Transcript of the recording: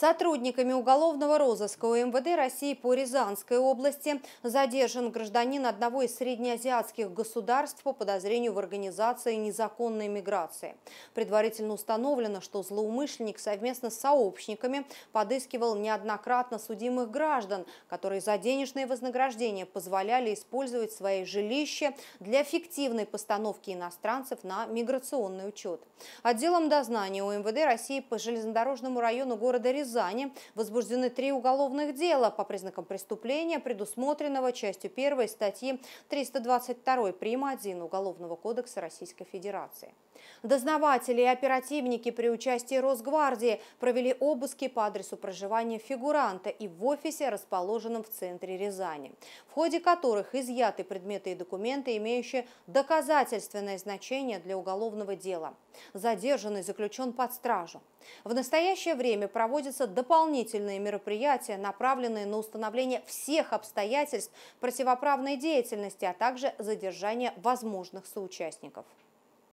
Сотрудниками уголовного розыска УМВД России по Рязанской области задержан гражданин одного из среднеазиатских государств по подозрению в организации незаконной миграции. Предварительно установлено, что злоумышленник совместно с сообщниками подыскивал неоднократно судимых граждан, которые за денежные вознаграждения позволяли использовать свои жилища для фиктивной постановки иностранцев на миграционный учет. Отделом дознания УМВД России по железнодорожному району города Рязань Рязани возбуждены три уголовных дела по признакам преступления, предусмотренного частью 1 статьи 322 прим. 1 Уголовного кодекса Российской Федерации. Дознаватели и оперативники при участии Росгвардии провели обыски по адресу проживания фигуранта и в офисе, расположенном в центре Рязани, в ходе которых изъяты предметы и документы, имеющие доказательственное значение для уголовного дела. Задержанный заключен под стражу. В настоящее время проводится проводятся дополнительные мероприятия, направленные на установление всех обстоятельств противоправной деятельности, а также задержание возможных соучастников.